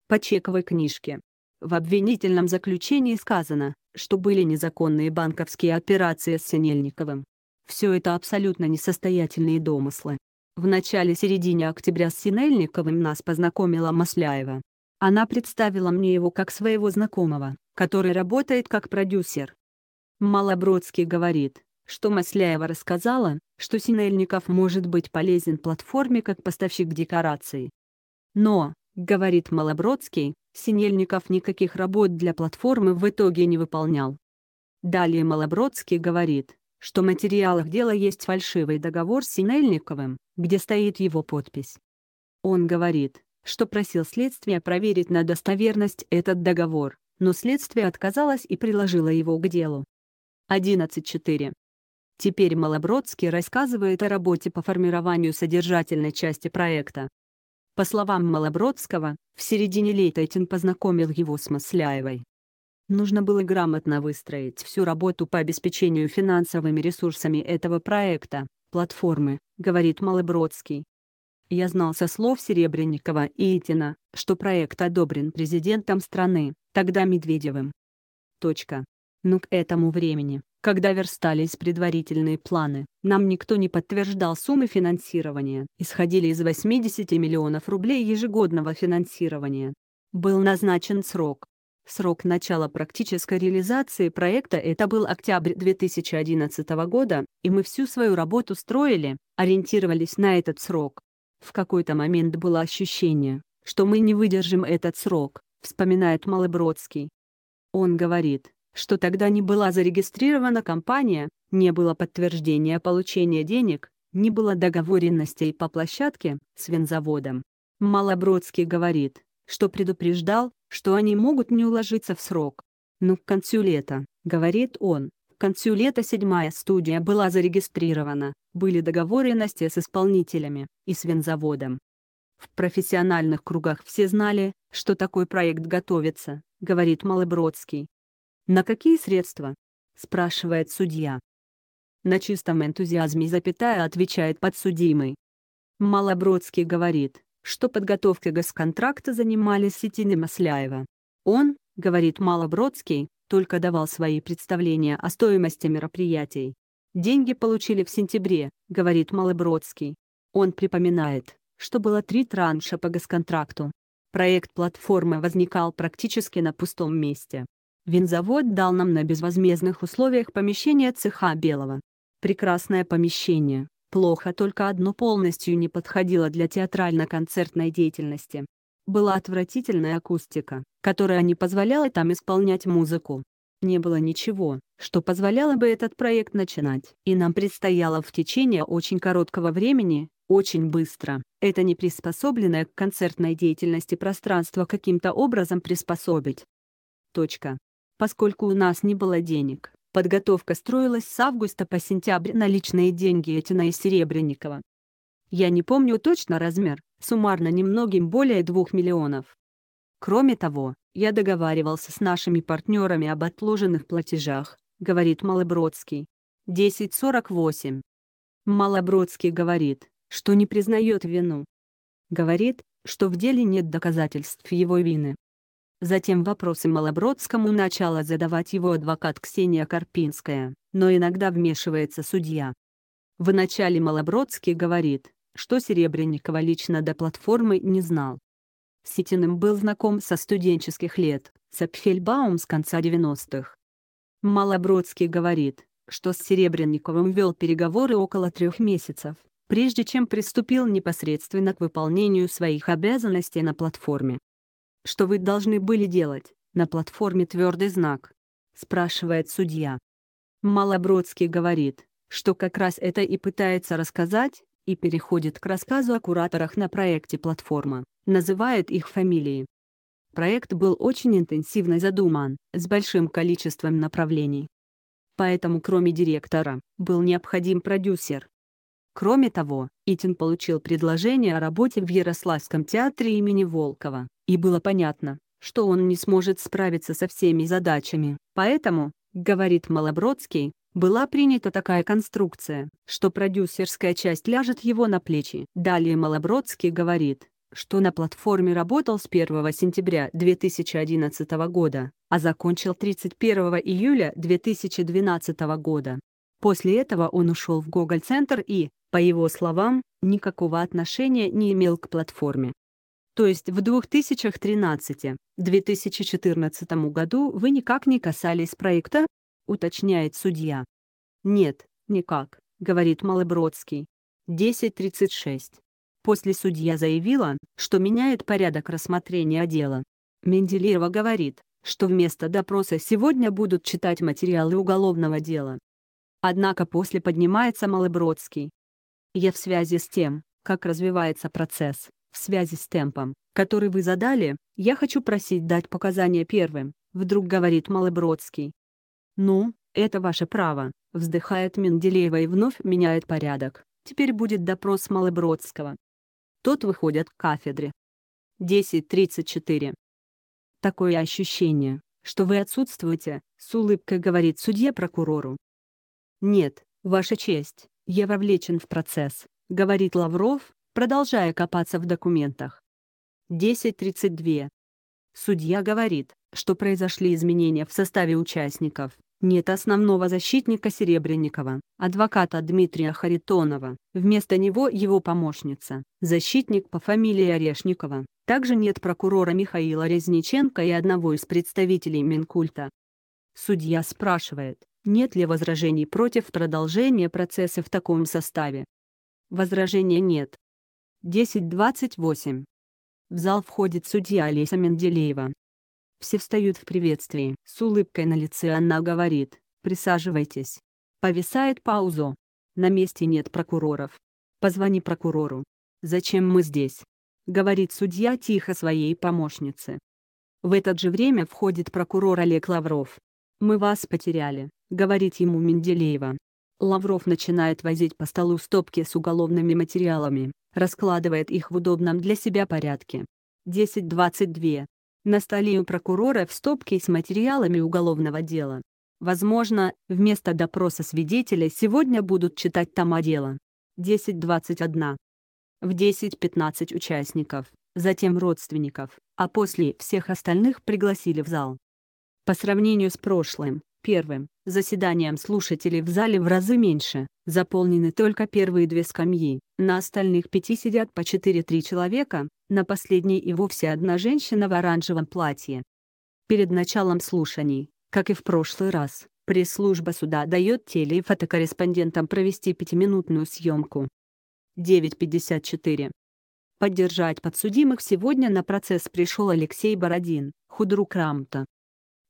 По чековой книжке. В обвинительном заключении сказано, что были незаконные банковские операции с Синельниковым. Все это абсолютно несостоятельные домыслы. В начале-середине октября с Синельниковым нас познакомила Масляева. Она представила мне его как своего знакомого, который работает как продюсер. Малобродский говорит, что Масляева рассказала, что Синельников может быть полезен платформе как поставщик декораций. Но, говорит Малобродский, Синельников никаких работ для платформы в итоге не выполнял. Далее Малобродский говорит, что в материалах дела есть фальшивый договор с Синельниковым, где стоит его подпись. Он говорит, что просил следствие проверить на достоверность этот договор, но следствие отказалось и приложило его к делу. 11.4. Теперь Малобродский рассказывает о работе по формированию содержательной части проекта. По словам Малобродского, в середине лета Этин познакомил его с Масляевой. Нужно было грамотно выстроить всю работу по обеспечению финансовыми ресурсами этого проекта, платформы, говорит Малобродский. Я знал со слов Серебренникова и Итина, что проект одобрен президентом страны, тогда Медведевым. Точка. Но к этому времени, когда верстались предварительные планы, нам никто не подтверждал суммы финансирования. Исходили из 80 миллионов рублей ежегодного финансирования. Был назначен срок Срок начала практической реализации проекта — это был октябрь 2011 года, и мы всю свою работу строили, ориентировались на этот срок. В какой-то момент было ощущение, что мы не выдержим этот срок, вспоминает Малобродский. Он говорит, что тогда не была зарегистрирована компания, не было подтверждения получения денег, не было договоренностей по площадке с винзаводом. Малобродский говорит, что предупреждал, что они могут не уложиться в срок. Но «Ну, к концу лета, говорит он, к концу лета седьмая студия была зарегистрирована, были договоренности с исполнителями и с винзаводом. В профессиональных кругах все знали, что такой проект готовится, говорит Малобродский. На какие средства? спрашивает судья. На чистом энтузиазме запятая отвечает подсудимый. Малобродский говорит, что подготовкой госконтракта занимались Сетин и Масляева. Он, говорит Малобродский, только давал свои представления о стоимости мероприятий. «Деньги получили в сентябре», — говорит Малобродский. Он припоминает, что было три транша по госконтракту. Проект платформы возникал практически на пустом месте. Винзавод дал нам на безвозмездных условиях помещение цеха Белого. Прекрасное помещение, Плохо только одно полностью не подходило для театрально-концертной деятельности. Была отвратительная акустика, которая не позволяла там исполнять музыку. Не было ничего, что позволяло бы этот проект начинать. И нам предстояло в течение очень короткого времени, очень быстро, это не приспособленное к концертной деятельности пространство каким-то образом приспособить. Точка. Поскольку у нас не было денег, Подготовка строилась с августа по сентябрь на личные деньги Этина и Серебренникова. Я не помню точно размер, суммарно немногим более 2 миллионов. Кроме того, я договаривался с нашими партнерами об отложенных платежах, говорит Малобродский. 10.48. Малобродский говорит, что не признает вину. Говорит, что в деле нет доказательств его вины. Затем вопросы Малобродскому начала задавать его адвокат Ксения Карпинская, но иногда вмешивается судья. В начале Малобродский говорит, что Серебренникова лично до платформы не знал. Ситиным был знаком со студенческих лет, с Апфельбаум с конца 90-х. Малобродский говорит, что с Серебренниковым вел переговоры около трех месяцев, прежде чем приступил непосредственно к выполнению своих обязанностей на платформе что вы должны были делать, на платформе твердый знак?» — спрашивает судья. Малобродский говорит, что как раз это и пытается рассказать, и переходит к рассказу о кураторах на проекте «Платформа», называет их фамилии. Проект был очень интенсивно задуман, с большим количеством направлений. Поэтому кроме директора, был необходим продюсер. Кроме того, Итин получил предложение о работе в Ярославском театре имени Волкова. И было понятно, что он не сможет справиться со всеми задачами. Поэтому, говорит Малобродский, была принята такая конструкция, что продюсерская часть ляжет его на плечи. Далее Малобродский говорит, что на платформе работал с 1 сентября 2011 года, а закончил 31 июля 2012 года. После этого он ушел в Гоголь-центр и, по его словам, никакого отношения не имел к платформе. То есть в 2013-2014 году вы никак не касались проекта, уточняет судья. Нет, никак, говорит Малобродский. 10.36. После судья заявила, что меняет порядок рассмотрения дела. Менделеева говорит, что вместо допроса сегодня будут читать материалы уголовного дела. Однако после поднимается Малобродский. Я в связи с тем, как развивается процесс, в связи с темпом, который вы задали, я хочу просить дать показания первым, вдруг говорит Малобродский. Ну, это ваше право, вздыхает Менделеева и вновь меняет порядок. Теперь будет допрос Малобродского. Тот выходит к кафедре. 10.34. Такое ощущение, что вы отсутствуете, с улыбкой говорит судье прокурору. Нет, Ваша честь, я вовлечен в процесс, говорит Лавров, продолжая копаться в документах. 10.32. Судья говорит, что произошли изменения в составе участников. Нет основного защитника Серебренникова, адвоката Дмитрия Харитонова, вместо него его помощница, защитник по фамилии Орешникова. Также нет прокурора Михаила Резниченко и одного из представителей Минкульта. Судья спрашивает, нет ли возражений против продолжения процесса в таком составе. Возражения нет. 10.28. В зал входит судья Олеся Менделеева. Все встают в приветствии. С улыбкой на лице она говорит «Присаживайтесь». Повисает паузу. На месте нет прокуроров. Позвони прокурору. «Зачем мы здесь?» Говорит судья тихо своей помощнице. В это же время входит прокурор Олег Лавров. «Мы вас потеряли», — говорит ему Менделеева. Лавров начинает возить по столу стопки с уголовными материалами, раскладывает их в удобном для себя порядке. 10.22. На столе у прокурора в стопке с материалами уголовного дела. Возможно, вместо допроса свидетелей сегодня будут читать тома дела. 10.21. В 10.15 участников, затем родственников, а после всех остальных пригласили в зал. По сравнению с прошлым, первым заседанием слушателей в зале в разы меньше, заполнены только первые две скамьи, на остальных пяти сидят по 4-3 человека, на последней и вовсе одна женщина в оранжевом платье. Перед началом слушаний, как и в прошлый раз, пресс-служба суда дает теле- и фотокорреспондентам провести пятиминутную съемку. 9.54. Поддержать подсудимых сегодня на процесс пришел Алексей Бородин, худрук Рамта.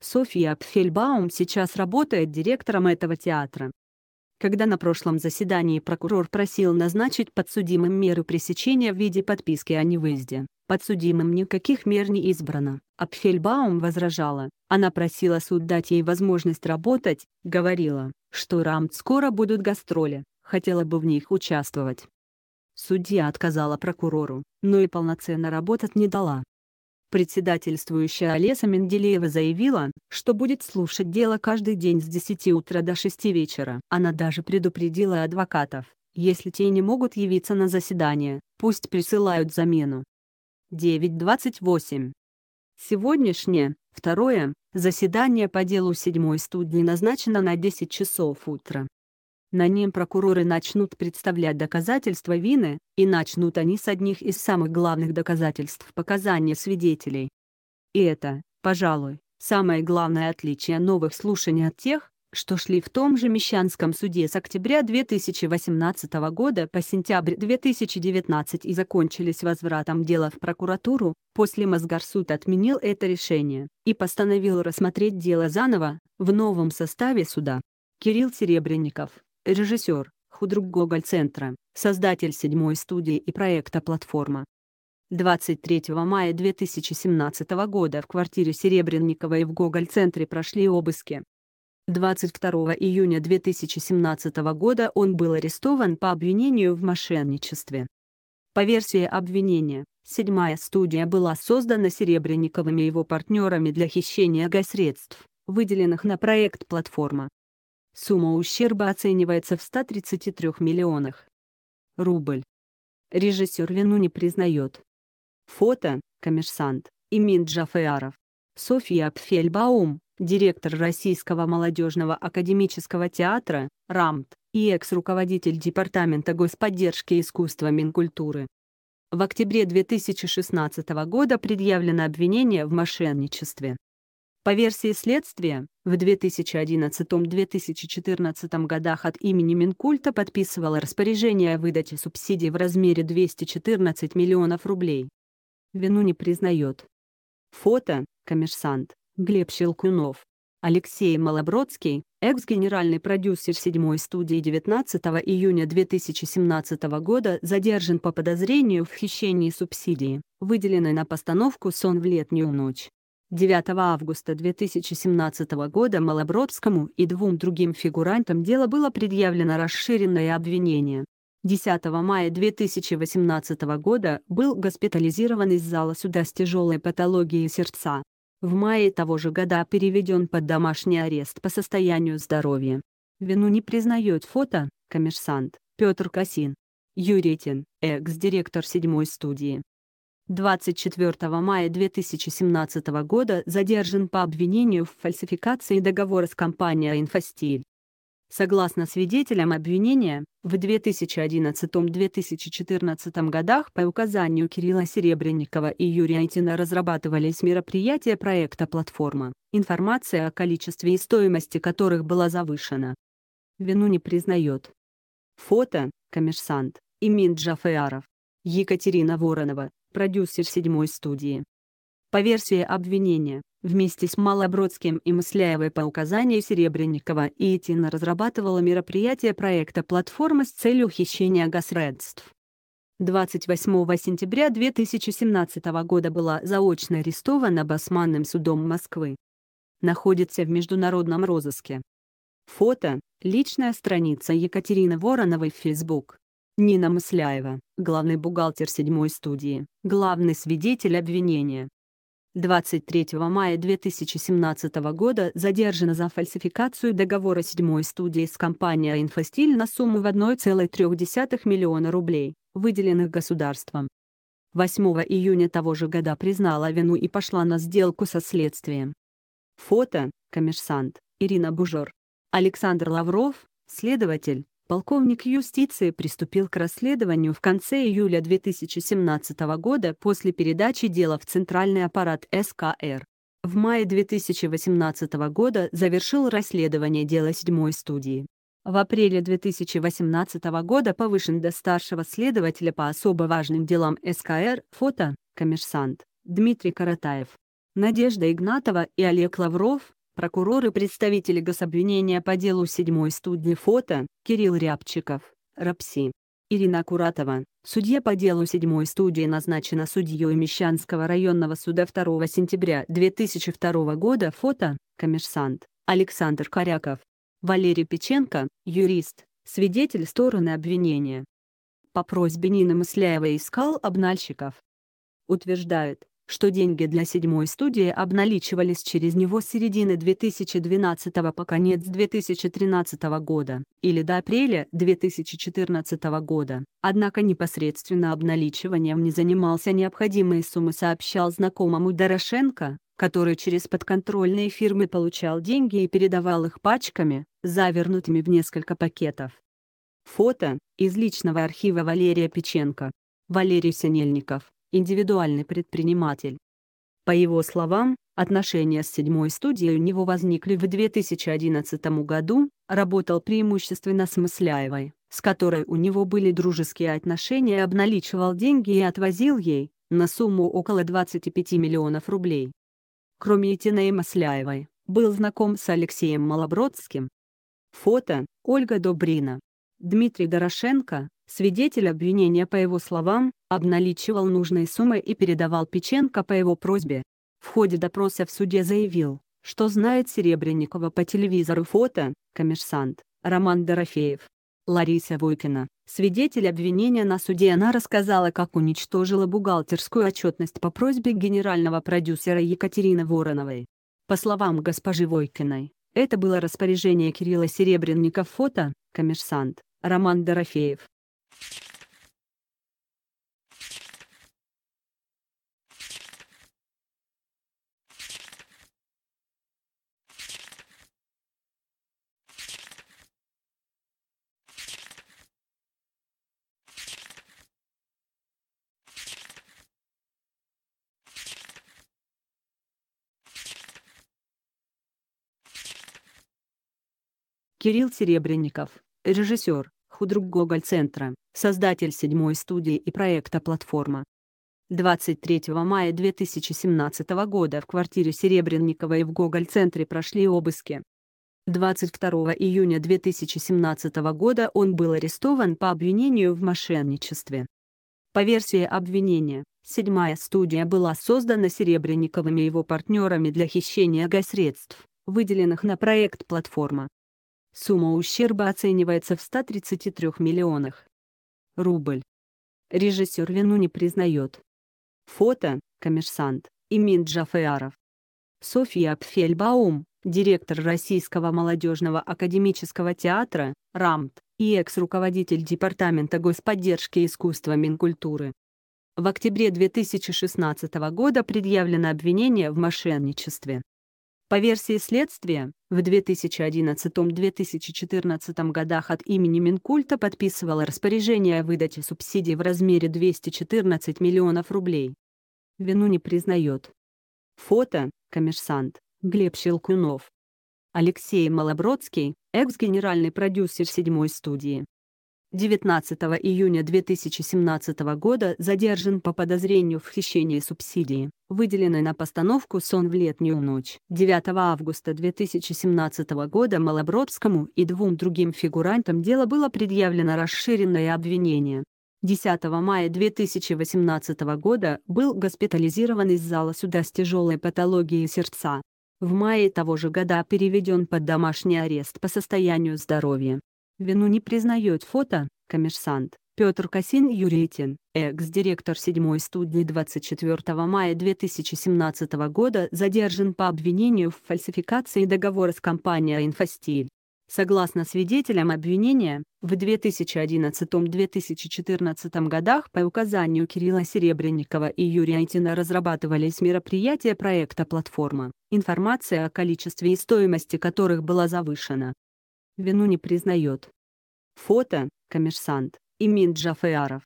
Софья Пфельбаум сейчас работает директором этого театра. Когда на прошлом заседании прокурор просил назначить подсудимым меру пресечения в виде подписки о невыезде, подсудимым никаких мер не избрано, Апфельбаум возражала. Она просила суд дать ей возможность работать, говорила, что Рамт скоро будут гастроли, хотела бы в них участвовать. Судья отказала прокурору, но и полноценно работать не дала. Председательствующая Олеса Менделеева заявила, что будет слушать дело каждый день с 10 утра до 6 вечера. Она даже предупредила адвокатов, если те не могут явиться на заседание, пусть присылают замену. 9.28. Сегодняшнее, второе, заседание по делу 7 студни назначено на 10 часов утра. На нем прокуроры начнут представлять доказательства вины, и начнут они с одних из самых главных доказательств показания свидетелей. И это, пожалуй, самое главное отличие новых слушаний от тех, что шли в том же Мещанском суде с октября 2018 года по сентябрь 2019 и закончились возвратом дела в прокуратуру, после Мосгорсуд отменил это решение и постановил рассмотреть дело заново, в новом составе суда. Кирилл Серебренников режиссер, худрук Гоголь-центра, создатель седьмой студии и проекта «Платформа». 23 мая 2017 года в квартире Серебренникова и в Гоголь-центре прошли обыски. 22 июня 2017 года он был арестован по обвинению в мошенничестве. По версии обвинения, седьмая студия была создана Серебренниковыми и его партнерами для хищения госсредств, выделенных на проект «Платформа». Сумма ущерба оценивается в 133 миллионах. Рубль. Режиссер вину не признает. Фото, коммерсант, Имин Джафеаров. Софья Пфельбаум, директор Российского молодежного академического театра, РАМТ, и экс-руководитель Департамента господдержки искусства Минкультуры. В октябре 2016 года предъявлено обвинение в мошенничестве. По версии следствия, в 2011-2014 годах от имени Минкульта подписывала распоряжение о выдаче субсидий в размере 214 миллионов рублей. Вину не признает. Фото, коммерсант, Глеб Щелкунов. Алексей Малобродский, экс-генеральный продюсер седьмой студии 19 июня 2017 года задержан по подозрению в хищении субсидии, выделенной на постановку «Сон в летнюю ночь». 9 августа 2017 года Малобродскому и двум другим фигурантам дела было предъявлено расширенное обвинение. 10 мая 2018 года был госпитализирован из зала суда с тяжелой патологией сердца. В мае того же года переведен под домашний арест по состоянию здоровья. Вину не признает фото, коммерсант, Петр Касин. Юритин, экс-директор седьмой студии. 24 мая 2017 года задержан по обвинению в фальсификации договора с компанией «Инфостиль». Согласно свидетелям обвинения, в 2011-2014 годах по указанию Кирилла Серебренникова и Юрия Айтина разрабатывались мероприятия проекта «Платформа», информация о количестве и стоимости которых была завышена. Вину не признает. Фото, коммерсант, Имин Джафеаров. Екатерина Воронова, продюсер седьмой студии. По версии обвинения, вместе с Малобродским и Мысляевой по указанию Серебренникова и Этина разрабатывала мероприятие проекта «Платформа» с целью хищения госредств. 28 сентября 2017 года была заочно арестована Басманным судом Москвы. Находится в международном розыске. Фото – личная страница Екатерины Вороновой в Facebook. Нина Мысляева, главный бухгалтер седьмой студии, главный свидетель обвинения. 23 мая 2017 года задержана за фальсификацию договора седьмой студии с компанией «Инфостиль» на сумму в 1,3 миллиона рублей, выделенных государством. 8 июня того же года признала вину и пошла на сделку со следствием. Фото, коммерсант, Ирина Бужор. Александр Лавров, следователь, Полковник юстиции приступил к расследованию в конце июля 2017 года после передачи дела в Центральный аппарат СКР. В мае 2018 года завершил расследование дела седьмой студии. В апреле 2018 года повышен до старшего следователя по особо важным делам СКР фото «Коммерсант» Дмитрий Каратаев. Надежда Игнатова и Олег Лавров Прокуроры и представитель гособвинения по делу 7 студни фото Кирилл Рябчиков, РАПСИ. Ирина Куратова, судья по делу 7 студии назначена судьей Мещанского районного суда 2 сентября 2002 года фото, коммерсант, Александр Коряков. Валерий Печенко, юрист, свидетель стороны обвинения. По просьбе Нины Мысляева искал обнальщиков. Утверждает, что деньги для седьмой студии обналичивались через него с середины 2012 по конец 2013 года или до апреля 2014 года, однако непосредственно обналичиванием не занимался необходимые суммы сообщал знакомому Дорошенко, который через подконтрольные фирмы получал деньги и передавал их пачками, завернутыми в несколько пакетов. Фото из личного архива Валерия Печенко. Валерий Синельников индивидуальный предприниматель. По его словам, отношения с седьмой студией у него возникли в 2011 году, работал преимущественно с Мысляевой, с которой у него были дружеские отношения обналичивал деньги и отвозил ей, на сумму около 25 миллионов рублей. Кроме Этиной Масляевой, был знаком с Алексеем Малобродским. Фото – Ольга Добрина. Дмитрий Дорошенко, свидетель обвинения по его словам, обналичивал нужные суммы и передавал Печенко по его просьбе. В ходе допроса в суде заявил, что знает Серебренникова по телевизору фото, коммерсант, Роман Дорофеев. Лариса Войкина, свидетель обвинения на суде она рассказала как уничтожила бухгалтерскую отчетность по просьбе генерального продюсера Екатерины Вороновой. По словам госпожи Войкиной, это было распоряжение Кирилла Серебренника фото, коммерсант, Роман Дорофеев. Кирилл Серебренников, режиссер, худрук Гоголь-центра, создатель седьмой студии и проекта «Платформа». 23 мая 2017 года в квартире Серебренникова и в Гоголь-центре прошли обыски. 22 июня 2017 года он был арестован по обвинению в мошенничестве. По версии обвинения, седьмая студия была создана Серебренниковыми и его партнерами для хищения госредств, выделенных на проект «Платформа». Сумма ущерба оценивается в 133 миллионах. Рубль. Режиссер вину не признает. Фото, коммерсант, Имин Джафеаров. Софья Пфельбаум, директор Российского молодежного академического театра, РАМТ, и экс-руководитель Департамента господдержки искусства Минкультуры. В октябре 2016 года предъявлено обвинение в мошенничестве. По версии следствия, в 2011-2014 годах от имени Минкульта подписывала распоряжение о выдаче субсидий в размере 214 миллионов рублей. Вину не признает. Фото, коммерсант, Глеб Щелкунов. Алексей Малобродский, экс-генеральный продюсер седьмой студии. 19 июня 2017 года задержан по подозрению в хищении субсидии, выделенной на постановку «Сон в летнюю ночь». 9 августа 2017 года Малобродскому и двум другим фигурантам дела было предъявлено расширенное обвинение. 10 мая 2018 года был госпитализирован из зала суда с тяжелой патологией сердца. В мае того же года переведен под домашний арест по состоянию здоровья. Вину не признает фото, коммерсант. Петр Касин Юритин, экс-директор 7 студии 24 мая 2017 года задержан по обвинению в фальсификации договора с компанией «Инфостиль». Согласно свидетелям обвинения, в 2011-2014 годах по указанию Кирилла Серебренникова и Юрия Айтина разрабатывались мероприятия проекта «Платформа», информация о количестве и стоимости которых была завышена вину не признает. Фото «Коммерсант» Имин Джафаров.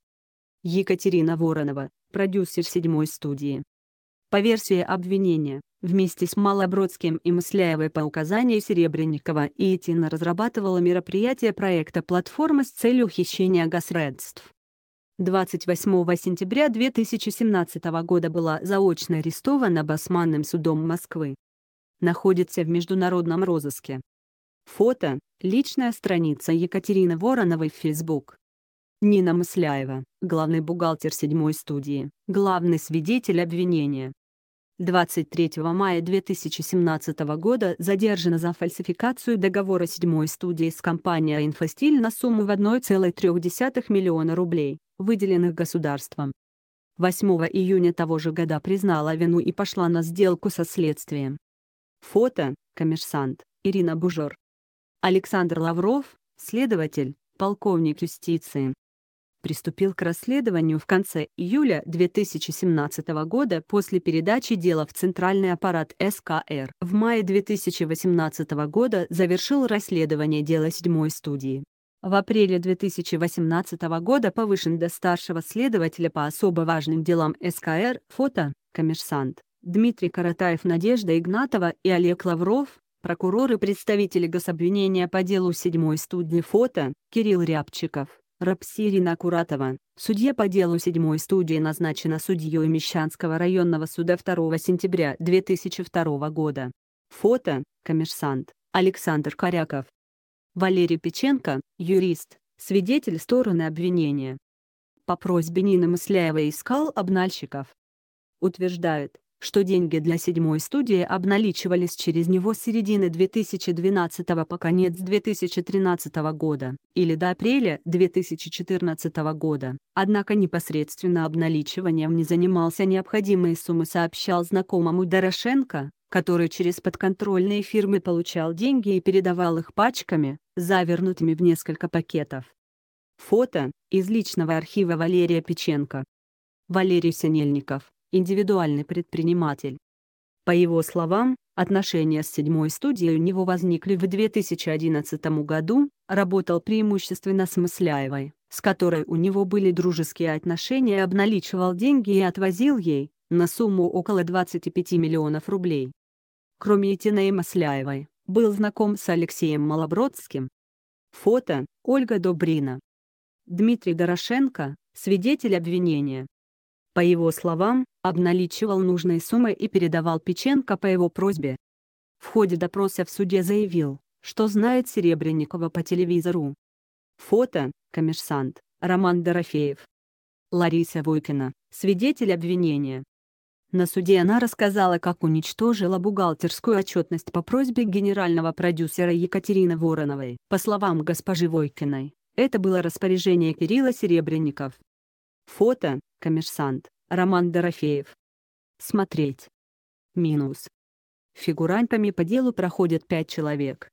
Екатерина Воронова, продюсер седьмой студии. По версии обвинения, вместе с Малобродским и Мысляевой по указанию Серебренникова и Этина разрабатывала мероприятие проекта «Платформа» с целью хищения госредств. 28 сентября 2017 года была заочно арестована Басманным судом Москвы. Находится в международном розыске. Фото Личная страница Екатерины Вороновой в Facebook. Нина Мысляева, главный бухгалтер седьмой студии, главный свидетель обвинения. 23 мая 2017 года задержана за фальсификацию договора седьмой студии с компанией «Инфостиль» на сумму в 1,3 миллиона рублей, выделенных государством. 8 июня того же года признала вину и пошла на сделку со следствием. Фото, коммерсант, Ирина Бужор. Александр Лавров, следователь, полковник юстиции, приступил к расследованию в конце июля 2017 года после передачи дела в Центральный аппарат СКР. В мае 2018 года завершил расследование дела седьмой студии. В апреле 2018 года повышен до старшего следователя по особо важным делам СКР фото «Коммерсант». Дмитрий Каратаев, Надежда Игнатова и Олег Лавров, Прокурор и представители гособвинения по делу 7 студни фото, Кирилл Рябчиков, Рапсирина Куратова, судья по делу 7 студии назначена судьей Мещанского районного суда 2 сентября 2002 года. Фото, коммерсант, Александр Коряков. Валерий Печенко, юрист, свидетель стороны обвинения. По просьбе Нины Мысляевой искал обнальщиков. Утверждают, что деньги для седьмой студии обналичивались через него с середины 2012 по конец 2013 года или до апреля 2014 года, однако непосредственно обналичиванием не занимался необходимые суммы сообщал знакомому Дорошенко, который через подконтрольные фирмы получал деньги и передавал их пачками, завернутыми в несколько пакетов. Фото из личного архива Валерия Печенко. Валерий Синельников, индивидуальный предприниматель. По его словам, отношения с седьмой студией у него возникли в 2011 году, работал преимущественно с Мысляевой, с которой у него были дружеские отношения обналичивал деньги и отвозил ей, на сумму около 25 миллионов рублей. Кроме Этина и Масляевой, был знаком с Алексеем Малобродским. Фото – Ольга Добрина. Дмитрий Дорошенко, свидетель обвинения, по его словам, обналичивал нужные суммы и передавал Печенко по его просьбе. В ходе допроса в суде заявил, что знает Серебренникова по телевизору. Фото, коммерсант, Роман Дорофеев. Лариса Войкина, свидетель обвинения. На суде она рассказала, как уничтожила бухгалтерскую отчетность по просьбе генерального продюсера Екатерины Вороновой. По словам госпожи Войкиной, это было распоряжение Кирилла Серебренников. Фото, Коммерсант. Роман Дорофеев. Смотреть. Минус. Фигурантами по делу проходят пять человек.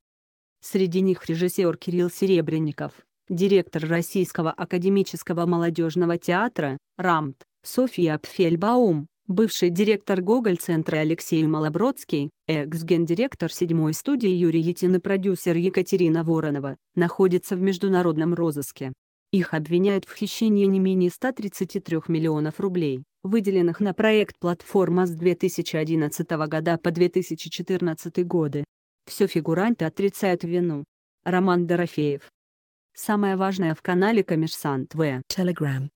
Среди них режиссер Кирилл Серебренников, директор Российского академического молодежного театра, РАМТ, Софья Апфельбаум, бывший директор Гоголь-центра Алексей Малобродский, экс-гендиректор седьмой студии Юрий Етин и продюсер Екатерина Воронова, находится в международном розыске. Их обвиняют в хищении не менее 133 миллионов рублей, выделенных на проект «Платформа» с 2011 года по 2014 годы. Все фигуранты отрицают вину. Роман Дорофеев. Самое важное в канале Коммерсант В. Telegram.